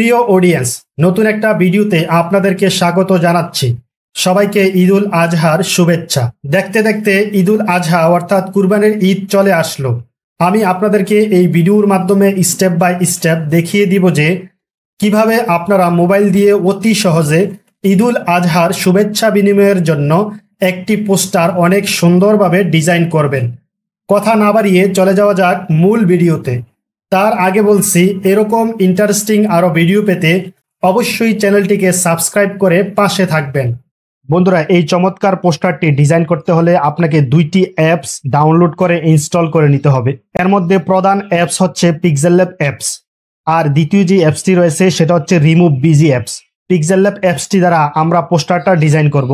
প্রিয় অডিয়েন্স নতুন একটা ভিডিওতে আপনাদেরকে স্বাগত জানাচ্ছি সবাইকে ঈদুল আজহার শুভেচ্ছা দেখতে দেখতে ঈদুল আজহা অর্থাৎ কুরবানের ঈদ চলে আসলো আমি আপনাদেরকে এই ভিডিওর মাধ্যমে স্টেপ বাই স্টেপ দেখিয়ে দিব যে কিভাবে আপনারা মোবাইল দিয়ে অতি সহজে ঈদুল আজহার শুভেচ্ছা বিনিময়ের জন্য একটি পোস্টার অনেক সুন্দরভাবে ডিজাইন করবেন কথা না বাড়িয়ে চলে যাওয়া যাক মূল ভিডিওতে তার আগে বলছি এরকম ইন্টারেস্টিং আরও ভিডিও পেতে অবশ্যই চ্যানেলটিকে সাবস্ক্রাইব করে পাশে থাকবেন বন্ধুরা এই চমৎকার পোস্টারটি ডিজাইন করতে হলে আপনাকে দুইটি অ্যাপস ডাউনলোড করে ইনস্টল করে নিতে হবে এর মধ্যে প্রধান অ্যাপস হচ্ছে পিকজেল ল্যাব অ্যাপস আর দ্বিতীয় যে অ্যাপসটি রয়েছে সেটা হচ্ছে remove BG apps pixel lab অ্যাপসটি দ্বারা আমরা পোস্টারটা ডিজাইন করব।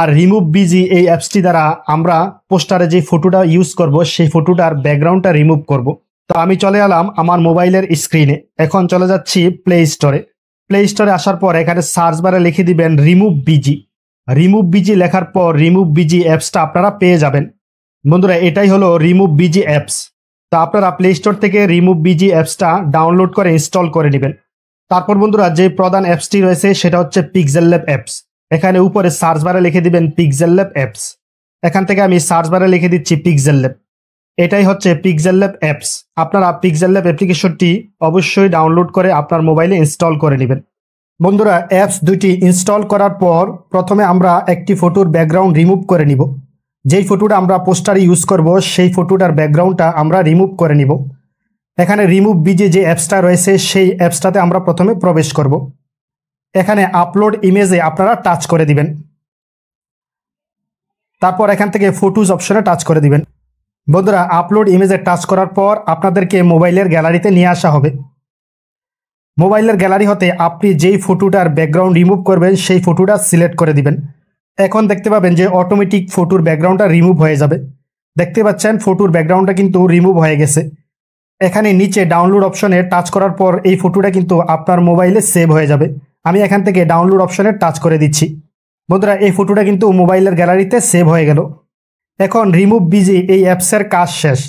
আর রিমুভ বিজি এই অ্যাপসটি দ্বারা আমরা পোস্টারে যে ফটোটা ইউজ করব সেই ফটোটার ব্যাকগ্রাউন্ডটা রিমুভ করব। তো আমি চলে এলাম আমার মোবাইলের স্ক্রিনে এখন চলে যাচ্ছি প্লে স্টোরে প্লে স্টোরে আসার পর এখানে সার্চ বারে লিখে দিবেন রিমুভ বিজি রিমুভ বিজি লেখার পর রিমুভ বিজি অ্যাপসটা আপনারা পেয়ে যাবেন বন্ধুরা এটাই হলো রিমুভ বিজি অ্যাপস তো আপনারা প্লে স্টোর থেকে রিমুভ বিজি অ্যাপসটা ডাউনলোড করে ইনস্টল করে নেবেন তারপর বন্ধুরা যে প্রধান অ্যাপসটি রয়েছে সেটা হচ্ছে পিকজেল ল্যাব অ্যাপস এখানে উপরে সার্চ বারে লিখে দিবেন পিকজেল ল্যাব অ্যাপস এখান থেকে আমি সার্চ বারে লিখে দিচ্ছি পিকজেল ল্যাব এটাই হচ্ছে পিক্সেল ল্যাব অ্যাপস আপনারা পিক্সেল ল্যাব অ্যাপ্লিকেশনটি অবশ্যই ডাউনলোড করে আপনার মোবাইলে ইনস্টল করে নেবেন বন্ধুরা অ্যাপস দুইটি ইনস্টল করার পর প্রথমে আমরা একটি ফটোর ব্যাকগ্রাউন্ড রিমুভ করে নিব যেই ফটোটা আমরা পোস্টারে ইউজ করব সেই ফটোটার ব্যাকগ্রাউন্ডটা আমরা রিমুভ করে নিব এখানে রিমুভ বিজে যে অ্যাপসটা রয়েছে সেই অ্যাপসটাতে আমরা প্রথমে প্রবেশ করব এখানে আপলোড ইমেজে আপনারা টাচ করে দিবেন তারপর এখান থেকে ফটোজ অপশনে টাচ করে দিবেন বন্ধুরা আপলোড ইমেজে টাচ করার পর আপনাদেরকে মোবাইলের গ্যালারিতে নিয়ে আসা হবে মোবাইলের গ্যালারি হতে আপনি যেই ফটোটার ব্যাকগ্রাউন্ড রিমুভ করবেন সেই ফটোটা সিলেক্ট করে দিবেন এখন দেখতে পাবেন যে অটোমেটিক ফটোর ব্যাকগ্রাউন্ডটা রিমুভ হয়ে যাবে দেখতে পাচ্ছেন ফটোর ব্যাকগ্রাউন্ডটা কিন্তু রিমুভ হয়ে গেছে এখানে নিচে ডাউনলোড অপশনে টাচ করার পর এই ফটোটা কিন্তু আপনার মোবাইলে সেভ হয়ে যাবে আমি এখান থেকে ডাউনলোড অপশনে টাচ করে দিচ্ছি বন্ধুরা এই ফটোটা কিন্তু মোবাইলের গ্যালারিতে সেভ হয়ে গেল এখন রিমুভ বিজি এই অ্যাপসের কাজ শেষ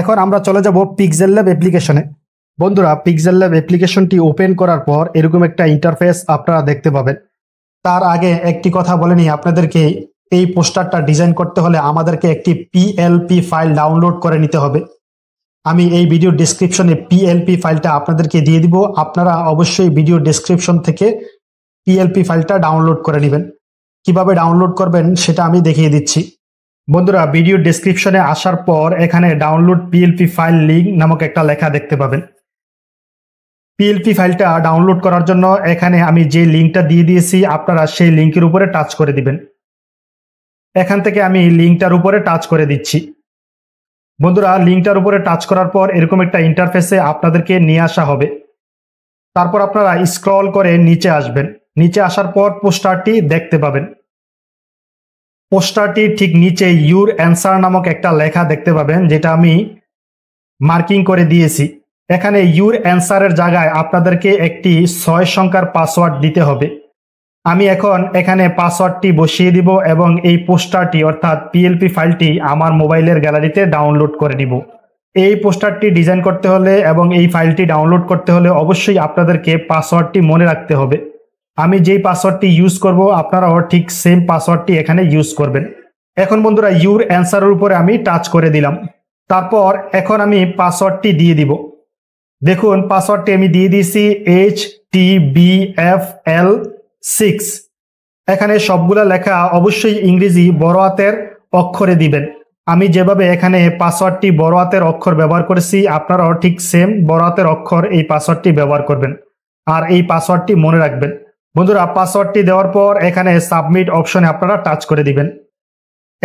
এখন আমরা চলে যাব পিক্সেল ল্যাব অ্যাপ্লিকেশনে বন্ধুরা পিক্সেল ল্যাব অ্যাপ্লিকেশনটি ওপেন করার পর এরকম একটা ইন্টারফেস আপনারা দেখতে পাবেন তার আগে একটি কথা বলেনি আপনাদেরকে এই পোস্টারটা ডিজাইন করতে হলে আমাদেরকে একটি পিএলপি ফাইল ডাউনলোড করে নিতে হবে আমি এই ভিডিও ডিসক্রিপশনে পিএলপি ফাইলটা আপনাদেরকে দিয়ে দিব আপনারা অবশ্যই ভিডিও ডিসক্রিপশন থেকে পিএলপি ফাইলটা ডাউনলোড করে নেবেন কিভাবে ডাউনলোড করবেন সেটা আমি দেখিয়ে দিচ্ছি বন্ধুরা ভিডিও ডিসক্রিপশনে আসার পর এখানে ডাউনলোড পিএলপি ফাইল লিঙ্ক নামক একটা লেখা দেখতে পাবেন পিএলপি ফাইলটা ডাউনলোড করার জন্য এখানে আমি যে লিঙ্কটা দিয়ে দিয়েছি আপনারা সেই লিঙ্কের উপরে টাচ করে দিবেন এখান থেকে আমি লিঙ্কটার উপরে টাচ করে দিচ্ছি বন্ধুরা লিঙ্কটার উপরে টাচ করার পর এরকম একটা ইন্টারফেসে আপনাদেরকে নিয়ে আসা হবে তারপর আপনারা স্ক্রল করে নিচে আসবেন নিচে আসার পর পোস্টারটি দেখতে পাবেন পোস্টারটির ঠিক নিচে ইউর অ্যান্সার নামক একটা লেখা দেখতে পাবেন যেটা আমি মার্কিং করে দিয়েছি এখানে ইউর অ্যান্সারের জায়গায় আপনাদেরকে একটি ছয় সংখ্যার পাসওয়ার্ড দিতে হবে আমি এখন এখানে পাসওয়ার্ডটি বসিয়ে দিব এবং এই পোস্টারটি অর্থাৎ পিএলপি ফাইলটি আমার মোবাইলের গ্যালারিতে ডাউনলোড করে নিব এই পোস্টারটি ডিজাইন করতে হলে এবং এই ফাইলটি ডাউনলোড করতে হলে অবশ্যই আপনাদেরকে পাসওয়ার্ডটি মনে রাখতে হবে আমি যেই পাসওয়ার্ডটি ইউজ করব আপনারাও ঠিক সেম পাসওয়ার্ডটি এখানে ইউজ করবেন এখন বন্ধুরা ইউর অ্যান্সারের উপরে আমি টাচ করে দিলাম তারপর এখন আমি পাসওয়ার্ডটি দিয়ে দিব দেখুন পাসওয়ার্ডটি আমি দিয়ে দিয়েছি H T B F L six এখানে সবগুলা লেখা অবশ্যই ইংরেজি বড় হাতের অক্ষরে দিবেন আমি যেভাবে এখানে পাসওয়ার্ডটি বড় হাতের অক্ষর ব্যবহার করেছি আপনারাও ঠিক সেম বড় হাতের অক্ষর এই পাসওয়ার্ডটি ব্যবহার করবেন আর এই পাসওয়ার্ডটি মনে রাখবেন বন্ধুরা পাসওয়ার্ডটি দেওয়ার পর এখানে সাবমিট অপশনে আপনারা টাচ করে দিবেন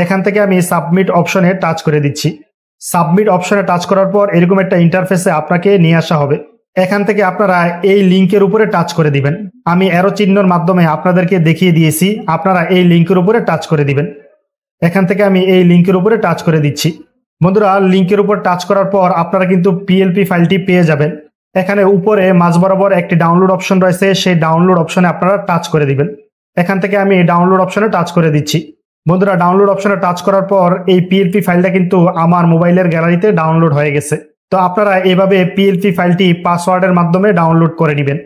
এখান থেকে আমি সাবমিট অপশনে টাচ করে দিচ্ছি সাবমিট অপশনে টাচ করার পর এরকম একটা ইন্টারফেসে আপনাকে নিয়ে আসা হবে এখান থেকে আপনারা এই লিঙ্কের উপরে টাচ করে দিবেন আমি এরো চিহ্নর মাধ্যমে আপনাদেরকে দেখিয়ে দিয়েছি আপনারা এই লিঙ্কের উপরে টাচ করে দিবেন এখান থেকে আমি এই লিঙ্কের উপরে টাচ করে দিচ্ছি বন্ধুরা লিঙ্কের উপর টাচ করার পর আপনারা কিন্তু পিএলপি ফাইলটি পেয়ে যাবেন এখানে উপরে মাঝ বরাবর একটি ডাউনলোড অপশন রয়েছে সেই ডাউনলোড অপশনে আপনারা টাচ করে দিবেন এখান থেকে আমি এই ডাউনলোড অপশনে টাচ করে দিচ্ছি বন্ধুরা ডাউনলোড অপশনে টাচ করার পর এই পিএলপি ফাইলটা কিন্তু আমার মোবাইলের গ্যালারিতে ডাউনলোড হয়ে গেছে তো আপনারা এভাবে পিএলপি ফাইলটি পাসওয়ার্ডের মাধ্যমে ডাউনলোড করে নেবেন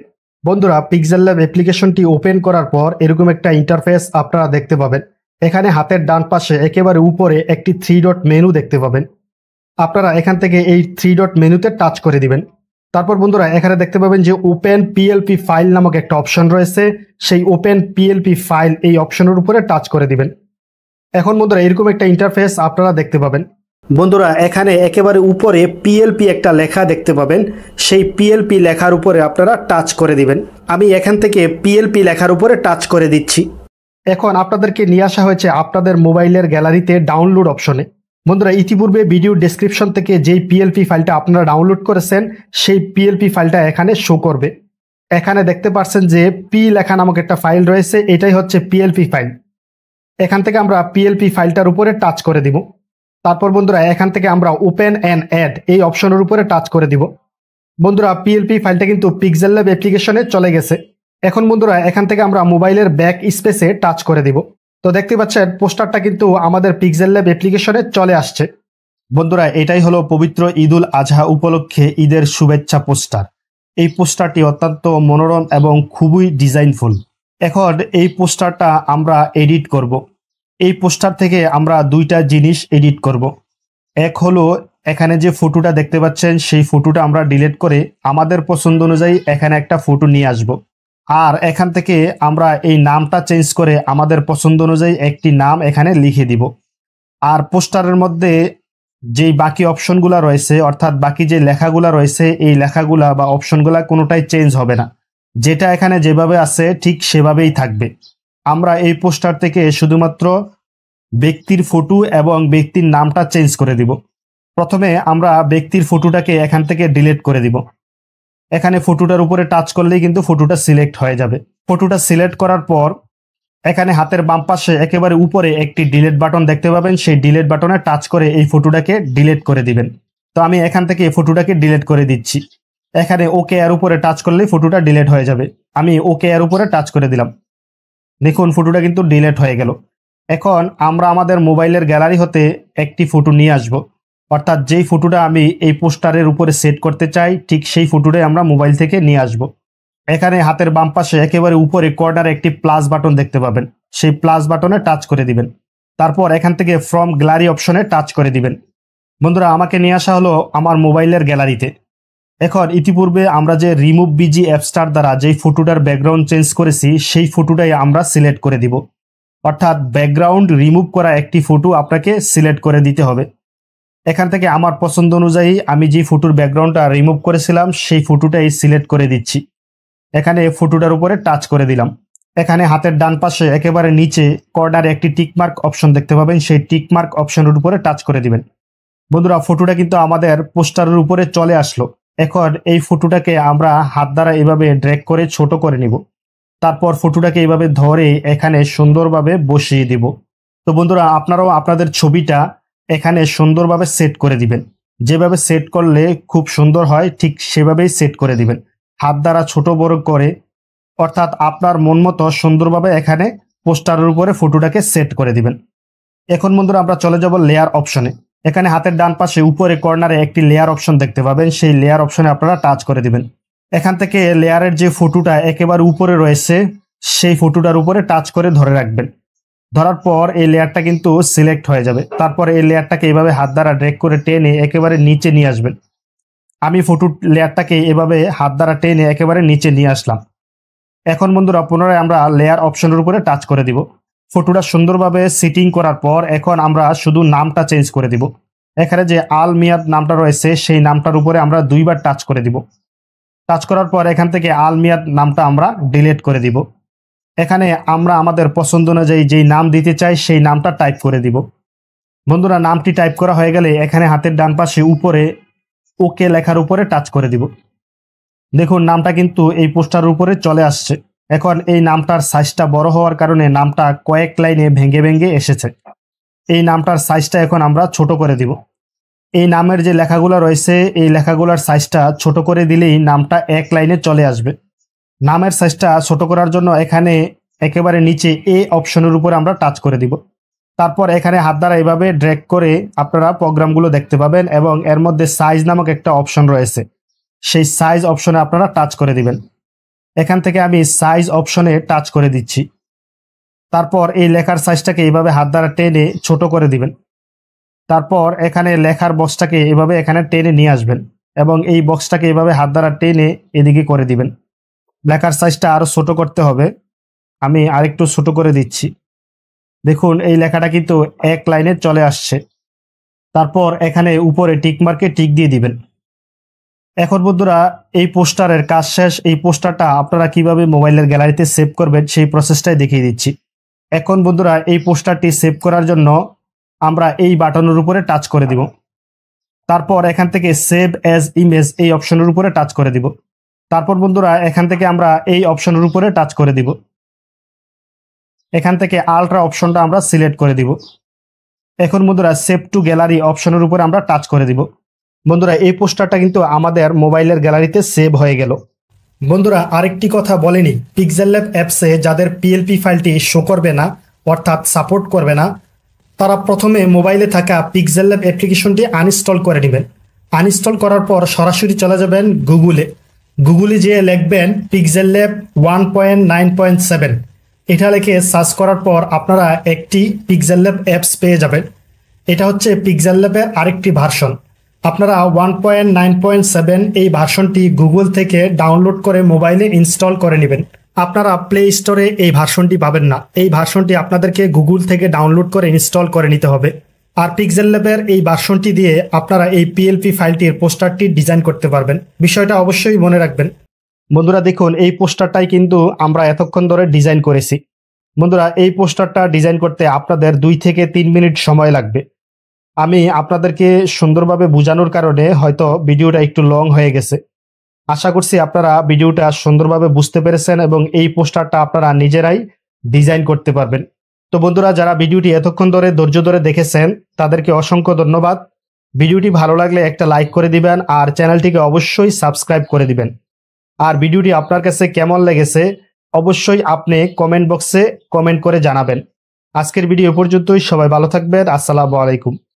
বন্ধুরা পিক্সেল ল্যাব অ্যাপ্লিকেশনটি ওপেন করার পর এরকম একটা ইন্টারফেস আপনারা দেখতে পাবেন এখানে হাতের ডান পাশে একেবারে উপরে একটি থ্রি ডট মেনু দেখতে পাবেন আপনারা এখান থেকে এই থ্রি ডট মেনুতে টাচ করে দিবেন তারপর বন্ধুরা এখানে দেখতে পাবেন যে ওপেন পিএলপি ফাইল নামক একটা অপশন রয়েছে সেই ওপেন পিএলপি ফাইল এই অপশনের উপরে টাচ করে দিবেন এখন বন্ধুরা এরকম একটা ইন্টারফেস আপনারা দেখতে পাবেন বন্ধুরা এখানে একেবারে উপরে পিএলপি একটা লেখা দেখতে পাবেন সেই পিএলপি লেখার উপরে আপনারা টাচ করে দিবেন আমি এখান থেকে পিএলপি লেখার উপরে টাচ করে দিচ্ছি এখন আপনাদেরকে নিয়ে আসা হয়েছে আপনাদের মোবাইলের গ্যালারিতে ডাউনলোড অপশনে বন্ধুরা ইতিপূর্বে ভিডিও ডেসক্রিপশন থেকে যেই পিএলপি ফাইলটা আপনারা ডাউনলোড করেছেন সেই পিএলপি ফাইলটা এখানে শো করবে এখানে দেখতে পাচ্ছেন যে পি লেখা নামক একটা ফাইল রয়েছে এটাই হচ্ছে পিএলপি ফাইল এখান থেকে আমরা পিএলপি ফাইলটার উপরে টাচ করে দিব তারপর বন্ধুরা এখান থেকে আমরা ওপেন অ্যান্ড অ্যাড এই অপশনের উপরে টাচ করে দিব বন্ধুরা পিএলপি ফাইলটা কিন্তু পিক্সেল ল্যাব অ্যাপ্লিকেশনে চলে গেছে এখন বন্ধুরা এখান থেকে আমরা মোবাইলের ব্যাক স্পেসে টাচ করে দিব তো দেখতে পাচ্ছেন পোস্টারটা কিন্তু আমাদের পিক্সেল ল্যাব অ্যাপ্লিকেশনে চলে আসছে বন্ধুরা এটাই হলো পবিত্র ঈদুল আজহা উপলক্ষে ঈদের শুভেচ্ছা পোস্টার এই পোস্টারটি অত্যন্ত মনোরম এবং খুবই ডিজাইনফুল এখন এই পোস্টারটা আমরা এডিট করব। এই পোস্টার থেকে আমরা দুইটা জিনিস এডিট করব। এক হলো এখানে যে ফটোটা দেখতে পাচ্ছেন সেই ফটোটা আমরা ডিলিট করে আমাদের পছন্দ অনুযায়ী এখানে একটা ফটো নিয়ে আসবো আর এখান থেকে আমরা এই নামটা চেঞ্জ করে আমাদের পছন্দ অনুযায়ী একটি নাম এখানে লিখে দিব আর পোস্টারের মধ্যে যেই বাকি অপশনগুলো রয়েছে অর্থাৎ বাকি যে লেখাগুলো রয়েছে এই লেখাগুলা বা অপশনগুলা কোনোটাই চেঞ্জ হবে না যেটা এখানে যেভাবে আছে ঠিক সেভাবেই থাকবে আমরা এই পোস্টার থেকে শুধুমাত্র ব্যক্তির ফটো এবং ব্যক্তির নামটা চেঞ্জ করে দিব প্রথমে আমরা ব্যক্তির ফটোটাকে এখান থেকে ডিলিট করে দিব এখানে ফটোটার উপরে টাচ করলেই কিন্তু ফটোটা সিলেক্ট হয়ে যাবে ফটোটা সিলেক্ট করার পর এখানে হাতের বাম পাশে একেবারে উপরে একটি ডিলেট বাটন দেখতে পাবেন সেই ডিলেট বাটনে টাচ করে এই ফটোটাকে ডিলেট করে দিবেন তো আমি এখান থেকে এই ফটোটাকে ডিলেট করে দিচ্ছি এখানে ওকে আর উপরে টাচ করলেই ফটোটা ডিলেট হয়ে যাবে আমি ওকে আর উপরে টাচ করে দিলাম দেখুন ফটোটা কিন্তু ডিলেট হয়ে গেল এখন আমরা আমাদের মোবাইলের গ্যালারি হতে একটি ফটো নিয়ে আসবো অর্থাৎ যেই ফটোটা আমি এই পোস্টারের উপরে সেট করতে চাই ঠিক সেই ফটোটাই আমরা মোবাইল থেকে নিয়ে আসব। এখানে হাতের বাম পাশে একেবারে উপরে কর্নারে একটি প্লাস বাটন দেখতে পাবেন সেই প্লাস বাটনে টাচ করে দিবেন তারপর এখান থেকে ফ্রম গ্যালারি অপশনে টাচ করে দিবেন বন্ধুরা আমাকে নিয়ে আসা হলো আমার মোবাইলের গ্যালারিতে এখন ইতিপূর্বে আমরা যে রিমুভ বিজি অ্যাপস্টার দ্বারা যেই ফটোটার ব্যাকগ্রাউন্ড চেঞ্জ করেছি সেই ফটোটাই আমরা সিলেক্ট করে দিব অর্থাৎ ব্যাকগ্রাউন্ড রিমুভ করা একটি ফটো আপনাকে সিলেক্ট করে দিতে হবে এখান থেকে আমার পছন্দ অনুযায়ী আমি যে ফটোর ব্যাকগ্রাউন্ডটা রিমুভ করেছিলাম সেই ফটোটা এই সিলেক্ট করে দিচ্ছি এখানে ফটোটার উপরে টাচ করে দিলাম এখানে হাতের ডান পাশে একেবারে নিচে কর্নারে একটি টিকমার্ক অপশন দেখতে পাবেন সেই টিকমার্ক অপশনের উপরে টাচ করে দিবেন বন্ধুরা ফটোটা কিন্তু আমাদের পোস্টারের উপরে চলে আসলো এখন এই ফটোটাকে আমরা হাত দ্বারা এভাবে ড্র্যাগ করে ছোট করে নিব তারপর ফটোটাকে এভাবে ধরে এখানে সুন্দরভাবে বসিয়ে দিব তো বন্ধুরা আপনারাও আপনাদের ছবিটা এখানে সুন্দরভাবে সেট করে দিবেন যেভাবে সেট করলে খুব সুন্দর হয় ঠিক সেভাবেই সেট করে দিবেন হাত দ্বারা ছোট বড় করে অর্থাৎ আপনার মন মতো সুন্দরভাবে এখানে পোস্টারের উপরে ফটোটাকে সেট করে দিবেন এখন বন্ধুরা আমরা চলে যাব লেয়ার অপশনে এখানে হাতের ডান পাশে উপরে কর্নারে একটি লেয়ার অপশন দেখতে পাবেন সেই লেয়ার অপশনে আপনারা টাচ করে দিবেন এখান থেকে লেয়ারের যে ফটোটা একেবারে উপরে রয়েছে সেই ফটোটার উপরে টাচ করে ধরে রাখবেন ধরার পর এই লেয়ারটা কিন্তু সিলেক্ট হয়ে যাবে তারপর এই লেয়ারটাকে এভাবে হাত দ্বারা ড্রেক করে টেনে একেবারে নিচে নিয়ে আসবেন আমি ফটো লেয়ারটাকে এভাবে হাত দ্বারা টেনে একেবারে নিচে নিয়ে আসলাম এখন বন্ধুরা পুনরায় আমরা লেয়ার অপশনের উপরে টাচ করে দিব ফটোটা সুন্দরভাবে সিটিং করার পর এখন আমরা শুধু নামটা চেঞ্জ করে দিব এখানে যে আল মিয়াদ নামটা রয়েছে সেই নামটার উপরে আমরা দুইবার টাচ করে দিব টাচ করার পর এখান থেকে আল মিয়াদ নামটা আমরা ডিলিট করে দিব এখানে আমরা আমাদের পছন্দ অনুযায়ী যেই নাম দিতে চাই সেই নামটা টাইপ করে দিব বন্ধুরা নামটি টাইপ করা হয়ে গেলে এখানে হাতের ডান পাশে উপরে ওকে লেখার উপরে টাচ করে দিব দেখুন নামটা কিন্তু এই পোস্টার উপরে চলে আসছে এখন এই নামটার সাইজটা বড় হওয়ার কারণে নামটা কয়েক লাইনে ভেঙে ভেঙে এসেছে এই নামটার সাইজটা এখন আমরা ছোট করে দিব এই নামের যে লেখাগুলো রয়েছে এই লেখাগুলোর সাইজটা ছোট করে দিলেই নামটা এক লাইনে চলে আসবে নামের সাইজটা ছোট করার জন্য এখানে একেবারে নিচে এ অপশনের উপর আমরা টাচ করে দিব তারপর এখানে হাত দ্বারা এইভাবে ড্র্যাগ করে আপনারা প্রোগ্রামগুলো দেখতে পাবেন এবং এর মধ্যে সাইজ নামক একটা অপশন রয়েছে সেই সাইজ অপশনে আপনারা টাচ করে দিবেন এখান থেকে আমি সাইজ অপশনে টাচ করে দিচ্ছি তারপর এই লেখার সাইজটাকে এইভাবে হাত দ্বারা টেনে ছোট করে দিবেন তারপর এখানে লেখার বক্সটাকে এভাবে এখানে টেনে নিয়ে আসবেন এবং এই বক্সটাকে এভাবে হাত দ্বারা টেনে এদিকে করে দিবেন লেখার সাইজটা আরও ছোট করতে হবে আমি আরেকটু ছোট করে দিচ্ছি দেখুন এই লেখাটা কিন্তু এক লাইনে চলে আসছে তারপর এখানে উপরে টিকমার্কে টিক দিয়ে দিবেন এখন বন্ধুরা এই পোস্টারের কাজ শেষ এই পোস্টারটা আপনারা কিভাবে মোবাইলের গ্যালারিতে সেভ করবেন সেই প্রসেসটাই দেখিয়ে দিচ্ছি এখন বন্ধুরা এই পোস্টারটি সেভ করার জন্য আমরা এই বাটনের উপরে টাচ করে দিব তারপর এখান থেকে সেভ অ্যাজ ইমেজ এই অপশনের উপরে টাচ করে দিব তারপর বন্ধুরা এখান থেকে আমরা এই অপশনের উপরে টাচ করে দিব এখান থেকে আলট্রা অপশনটা আমরা সিলেক্ট করে দিব এখন বন্ধুরা সেভ টু গ্যালারি অপশনের উপরে আমরা টাচ করে দিব বন্ধুরা এই পোস্টারটা কিন্তু আমাদের মোবাইলের গ্যালারিতে সেভ হয়ে গেল বন্ধুরা আরেকটি কথা বলেনি পিকজেল ল্যাব অ্যাপসে যাদের পিএলপি ফাইলটি শো করবে না অর্থাৎ সাপোর্ট করবে না তারা প্রথমে মোবাইলে থাকা পিকজেল ল্যাব অ্যাপ্লিকেশনটি আনইনস্টল করে নেবেন আনইনস্টল করার পর সরাসরি চলে যাবেন গুগলে গুগলে যেয়ে লিখবেন pixel lab one point nine point seven এটা লিখে সার্চ করার পর আপনারা একটি পিক্সেল ল্যাব অ্যাপস পেয়ে যাবেন এটা হচ্ছে পিক্সেল ল্যাবের আরেকটি ভার্সন আপনারা one point nine point seven এই ভার্সনটি গুগল থেকে ডাউনলোড করে মোবাইলে ইনস্টল করে নেবেন আপনারা প্লে স্টোরে এই ভার্সনটি পাবেন না এই ভার্সনটি আপনাদেরকে গুগল থেকে ডাউনলোড করে ইনস্টল করে নিতে হবে আর পিক্সেল ল্যাবের এই বাসনটি দিয়ে আপনারা এই পিএলপি ফাইলটির পোস্টারটি ডিজাইন করতে পারবেন বিষয়টা অবশ্যই মনে রাখবেন বন্ধুরা দেখুন এই পোস্টারটাই কিন্তু আমরা এতক্ষণ ধরে ডিজাইন করেছি বন্ধুরা এই পোস্টারটা ডিজাইন করতে আপনাদের দুই থেকে তিন মিনিট সময় লাগবে আমি আপনাদেরকে সুন্দরভাবে বোঝানোর কারণে হয়তো ভিডিওটা একটু লং হয়ে গেছে আশা করছি আপনারা ভিডিওটা সুন্দরভাবে বুঝতে পেরেছেন এবং এই পোস্টারটা আপনারা নিজেরাই ডিজাইন করতে পারবেন তো বন্ধুরা যারা ভিডিওটি এতক্ষণ ধরে ধৈর্য ধরে দেখেছেন তাদেরকে অসংখ্য ধন্যবাদ ভিডিওটি ভালো লাগলে একটা লাইক করে দিবেন আর চ্যানেলটিকে অবশ্যই সাবস্ক্রাইব করে দিবেন আর ভিডিওটি আপনার কাছে কেমন লেগেছে অবশ্যই আপনি কমেন্ট বক্সে কমেন্ট করে জানাবেন আজকের ভিডিও পর্যন্তই সবাই ভালো থাকবেন আসসালামু আলাইকুম